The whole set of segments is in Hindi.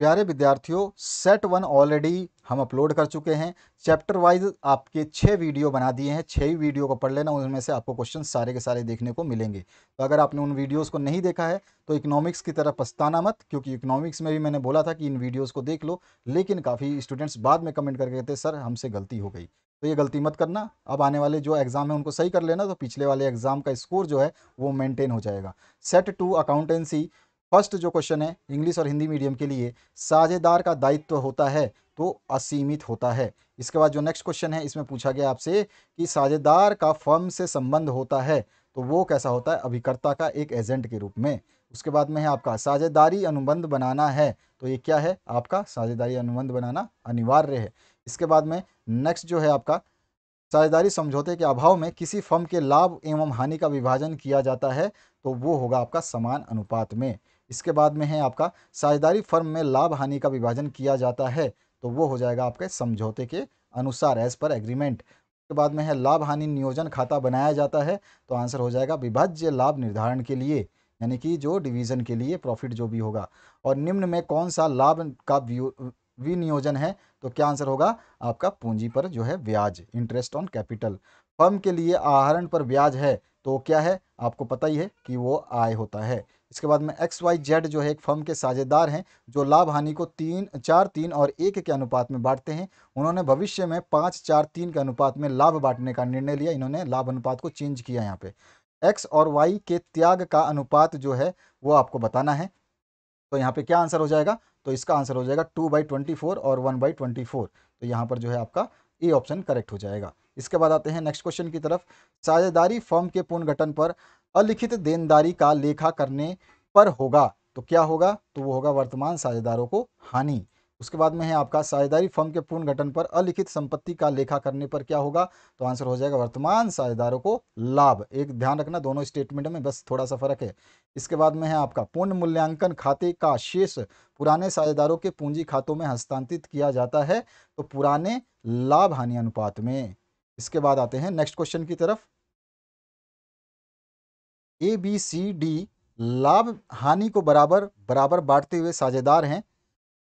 प्यारे विद्यार्थियों सेट वन ऑलरेडी हम अपलोड कर चुके हैं चैप्टर वाइज आपके छः वीडियो बना दिए हैं छः ही वीडियो को पढ़ लेना उनमें से आपको क्वेश्चन सारे के सारे देखने को मिलेंगे तो अगर आपने उन वीडियोस को नहीं देखा है तो इकोनॉमिक्स की तरफ पछताना मत क्योंकि इकोनॉमिक्स में भी मैंने बोला था कि इन वीडियोज़ को देख लो लेकिन काफ़ी स्टूडेंट्स बाद में कमेंट करके कहते सर हमसे गलती हो गई तो ये गलती मत करना अब आने वाले जो एग्ज़ाम है उनको सही कर लेना तो पिछले वाले एग्ज़ाम का स्कोर जो है वो मेंटेन हो जाएगा सेट टू अकाउंटेंसी फर्स्ट जो क्वेश्चन है इंग्लिश और हिंदी मीडियम के लिए साझेदार का दायित्व होता है तो असीमित होता है इसके बाद जो नेक्स्ट क्वेश्चन है इसमें पूछा गया आपसे कि साझेदार का फर्म से संबंध होता है तो वो कैसा होता है अभिकर्ता का एक एजेंट के रूप में उसके बाद में है आपका साझेदारी अनुबंध बनाना है तो ये क्या है आपका साझेदारी अनुबंध बनाना अनिवार्य है इसके बाद में नेक्स्ट जो है आपका साझेदारी समझौते के अभाव में किसी फर्म के लाभ एवं हानि का विभाजन किया जाता है तो वो होगा आपका समान अनुपात में इसके बाद में है आपका साझेदारी फर्म में लाभ हानि का विभाजन किया जाता है तो वो हो जाएगा आपके समझौते के अनुसार एज पर एग्रीमेंट उसके बाद में है लाभ हानि नियोजन खाता बनाया जाता है तो आंसर हो जाएगा विभाज्य लाभ निर्धारण के लिए यानी कि जो डिवीजन के लिए प्रॉफिट जो भी होगा और निम्न में कौन सा लाभ का विनियोजन है तो क्या आंसर होगा आपका पूंजी पर जो है ब्याज इंटरेस्ट ऑन कैपिटल फर्म के लिए आहरण पर ब्याज है तो क्या है आपको पता ही है कि वो आय होता है इसके बाद में एक्स वाई जेड जो है एक फर्म के साझेदार हैं जो लाभ हानि को तीन चार तीन और एक के अनुपात में बांटते हैं उन्होंने भविष्य में पाँच चार तीन के अनुपात में लाभ बांटने का निर्णय लिया इन्होंने लाभ अनुपात को चेंज किया यहाँ पे एक्स और वाई के त्याग का अनुपात जो है वो आपको बताना है तो यहाँ पे क्या आंसर हो जाएगा तो इसका आंसर हो जाएगा टू बाई ट्वेंटी फोर और वन बाई ट्वेंटी फोर तो यहाँ पर जो है आपका ए ऑप्शन करेक्ट हो जाएगा इसके बाद आते हैं नेक्स्ट क्वेश्चन की तरफ साझेदारी फॉर्म के पुनर्गठन पर अलिखित देनदारी का लेखा करने पर होगा तो क्या होगा तो वो होगा वर्तमान साझेदारों को हानि उसके बाद में है आपका साझेदारी फर्म के गठन पर अलिखित संपत्ति का लेखा करने पर क्या होगा तो आंसर हो जाएगा वर्तमान साझेदारों को लाभ एक ध्यान रखना दोनों स्टेटमेंट में बस थोड़ा सा फर्क है इसके बाद में है आपका पूर्ण मूल्यांकन खाते का शेष पुराने साझेदारों के पूंजी खातों में हस्तांतरित किया जाता है तो पुराने लाभ हानि अनुपात में इसके बाद आते हैं नेक्स्ट क्वेश्चन की तरफ ए बी सी डी लाभ हानि को बराबर बराबर बांटते हुए साझेदार हैं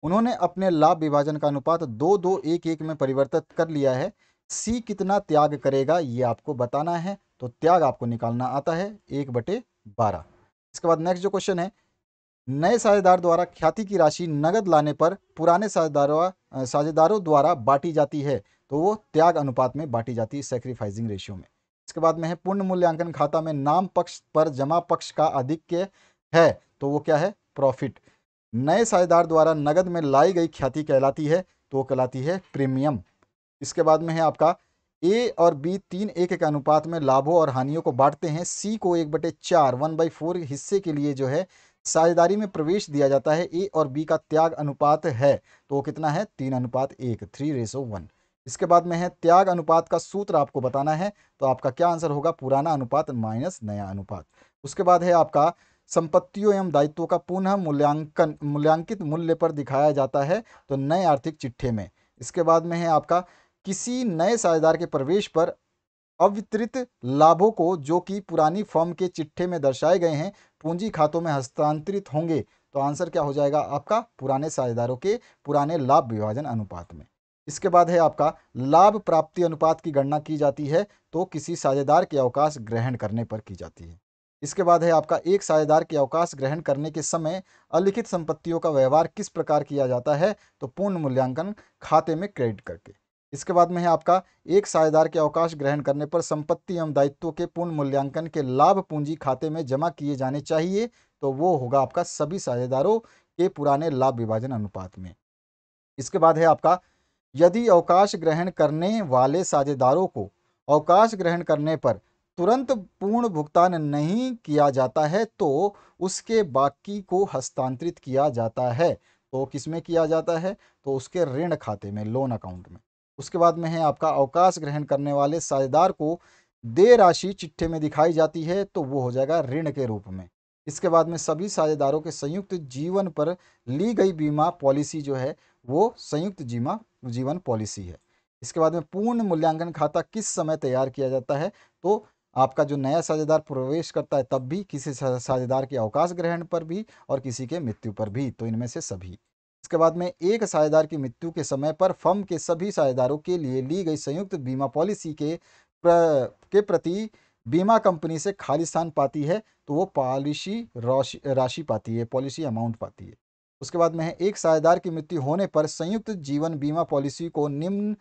उन्होंने अपने लाभ विभाजन का अनुपात दो दो एक एक में परिवर्तित कर लिया है सी कितना त्याग करेगा ये आपको बताना है तो त्याग आपको निकालना आता है एक बटे बारह इसके बाद नेक्स्ट जो क्वेश्चन है नए साझेदार द्वारा ख्याति की राशि नगद लाने पर पुराने साझेदारों साझेदारों द्वारा बांटी जाती है तो वो त्याग अनुपात में बांटी जाती है सेक्रीफाइसिंग रेशियो में इसके बाद में है पूर्ण मूल्यांकन खाता में नाम पक्ष पर जमा पक्ष का आधिक्य है तो वो क्या है प्रॉफिट नए साझेदार द्वारा नगद में लाई गई ख्याति कहलाती है तो वो कहलाती है प्रीमियम इसके बाद में है आपका ए और बी तीन एक एक अनुपात में लाभों और हानियों को बांटते हैं सी को एक बटे चार वन बाई फोर हिस्से के लिए जो है साझेदारी में प्रवेश दिया जाता है ए और बी का त्याग अनुपात है तो वो कितना है तीन अनुपात एक थ्री रेसो वन इसके बाद में है त्याग अनुपात का सूत्र आपको बताना है तो आपका क्या आंसर होगा पुराना अनुपात माइनस नया अनुपात उसके बाद है आपका संपत्तियों एवं दायित्वों का पुनः मूल्यांकन मूल्यांकित मूल्य पर दिखाया जाता है तो नए आर्थिक चिट्ठे में इसके बाद में है आपका किसी नए साझेदार के प्रवेश पर अवितरित लाभों को जो कि पुरानी फॉर्म के चिट्ठे में दर्शाए गए हैं पूंजी खातों में हस्तांतरित होंगे तो आंसर क्या हो जाएगा आपका पुराने साझेदारों के पुराने लाभ विभाजन अनुपात में इसके बाद है आपका लाभ प्राप्ति अनुपात की गणना की जाती है तो किसी साझेदार के अवकाश ग्रहण करने पर की जाती है इसके बाद है आपका एक साझेदार के अवकाश ग्रहण करने के समय अलिखित संपत्तियों का व्यवहार किस प्रकार किया जाता है तो पूर्ण मूल्यांकन खाते में क्रेडिट करके इसके बाद में है आपका एक साझेदार के अवकाश ग्रहण करने पर संपत्ति एवं दायित्व के पूर्ण मूल्यांकन के लाभ पूंजी खाते में जमा किए जाने चाहिए तो वो होगा आपका सभी साझेदारों के पुराने लाभ विभाजन अनुपात में इसके बाद है आपका यदि अवकाश ग्रहण करने वाले साझेदारों को अवकाश ग्रहण करने पर तुरंत पूर्ण भुगतान नहीं किया जाता है तो उसके बाकी को हस्तांतरित किया जाता है तो किस में किया जाता है तो उसके ऋण खाते में लोन अकाउंट में उसके बाद में है आपका अवकाश ग्रहण करने वाले साझेदार को दे राशि चिट्ठे में दिखाई जाती है तो वो हो जाएगा ऋण के रूप में इसके बाद में सभी साझेदारों के संयुक्त जीवन पर ली गई बीमा पॉलिसी जो है वो संयुक्त जीमा जीवन पॉलिसी है इसके बाद में पूर्ण मूल्यांकन खाता किस समय तैयार किया जाता है तो आपका जो नया साझेदार प्रवेश करता है तब भी किसी साझेदार के अवकाश ग्रहण पर भी और किसी के मृत्यु पर भी तो इनमें से सभी इसके बाद में एक साझेदार की मृत्यु के समय पर फर्म के सभी साझेदारों के लिए ली गई संयुक्त बीमा पॉलिसी के प्र, के प्रति बीमा कंपनी से खाली स्थान पाती है तो वो पॉलिसी राशि पाती है पॉलिसी अमाउंट पाती है उसके बाद में है एक साझेदार की मृत्यु होने पर संयुक्त जीवन बीमा पॉलिसी को निम्न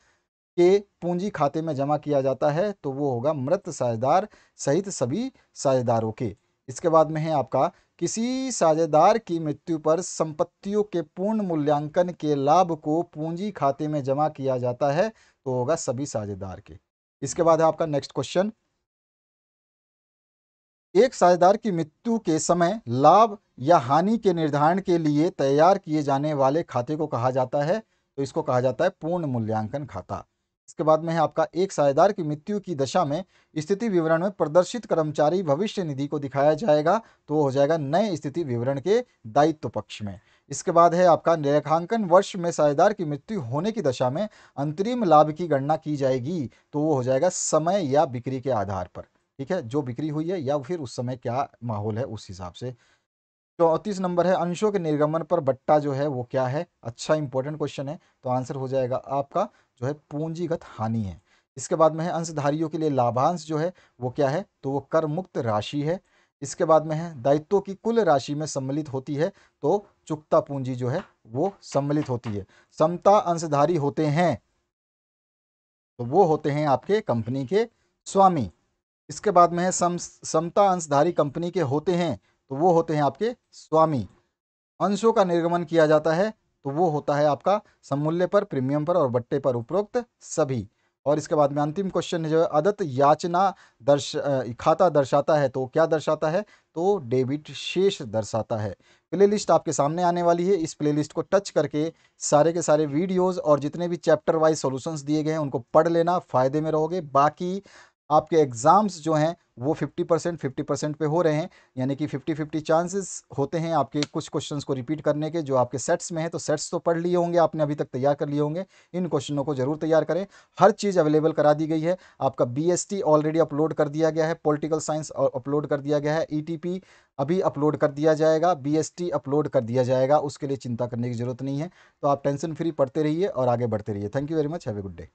के पूंजी खाते में जमा किया जाता है तो वो होगा मृत साझेदार सहित सभी साझेदारों के इसके बाद में है आपका किसी साझेदार की मृत्यु पर संपत्तियों के पूर्ण मूल्यांकन के लाभ को पूंजी खाते में जमा किया जाता है तो होगा सभी साझेदार के इसके बाद है आपका नेक्स्ट क्वेश्चन एक साझेदार की मृत्यु के समय लाभ या हानि के निर्धारण के लिए तैयार किए जाने वाले खाते को कहा जाता है तो इसको कहा जाता है पूर्ण मूल्यांकन खाता इसके बाद में है आपका एक साझेदार की मृत्यु की दशा में स्थिति विवरण में प्रदर्शित कर्मचारी भविष्य निधि को दिखाया जाएगा तो हो जाएगा नए स्थिति विवरण के दायित्व पक्ष में इसके बाद है आपका रेखांकन वर्ष में साझेदार की मृत्यु होने की दशा में अंतरिम लाभ की गणना की जाएगी तो वो हो जाएगा समय या बिक्री के आधार पर ठीक है जो बिक्री हुई है या फिर उस समय क्या माहौल है उस हिसाब से चौंतीस नंबर है अंशों के निर्गमन पर बट्टा जो है वो क्या है अच्छा इंपॉर्टेंट क्वेश्चन है तो आंसर हो जाएगा आपका जो है पूंजीगत हानि है इसके बाद में है अंशधारियों के लिए लाभांश जो है वो क्या है तो वो कर मुक्त राशि है इसके बाद में है दायित्व की कुल राशि में सम्मिलित होती है तो चुकता पूंजी जो है वो सम्मिलित होती है समता अंशधारी होते हैं तो वो होते हैं आपके कंपनी के स्वामी इसके बाद में है सम समता अंशधारी कंपनी के होते हैं तो वो होते हैं आपके स्वामी अंशों का निर्गमन किया जाता है तो वो होता है आपका सममूल्य पर प्रीमियम पर और बट्टे पर उपरोक्त सभी और इसके बाद में अंतिम क्वेश्चन जो है अदत याचना दर्श खाता दर्शाता है तो क्या दर्शाता है तो डेबिट शेष दर्शाता है प्लेलिस्ट आपके सामने आने वाली है इस प्लेलिस्ट को टच करके सारे के सारे वीडियोस और जितने भी चैप्टर वाइज सॉल्यूशंस दिए गए हैं उनको पढ़ लेना फ़ायदे में रहोगे बाकी आपके एग्ज़ाम्स जो हैं वो 50 परसेंट फिफ्टी परसेंट पे हो रहे हैं यानी कि 50 50 चांसेस होते हैं आपके कुछ क्वेश्चंस को रिपीट करने के जो आपके सेट्स में हैं तो सेट्स तो पढ़ लिए होंगे आपने अभी तक तैयार कर लिए होंगे इन क्वेश्चनों को जरूर तैयार करें हर चीज़ अवेलेबल करा दी गई है आपका बी ऑलरेडी अपलोड कर दिया गया है पोलिटिकल साइंस अपलोड कर दिया गया है ई e अभी अपलोड कर दिया जाएगा बी अपलोड कर दिया जाएगा उसके लिए चिंता करने की जरूरत नहीं है तो आप टेंशन फ्री पढ़ते रहिए और आगे बढ़ते रहिए thank you very much have a good day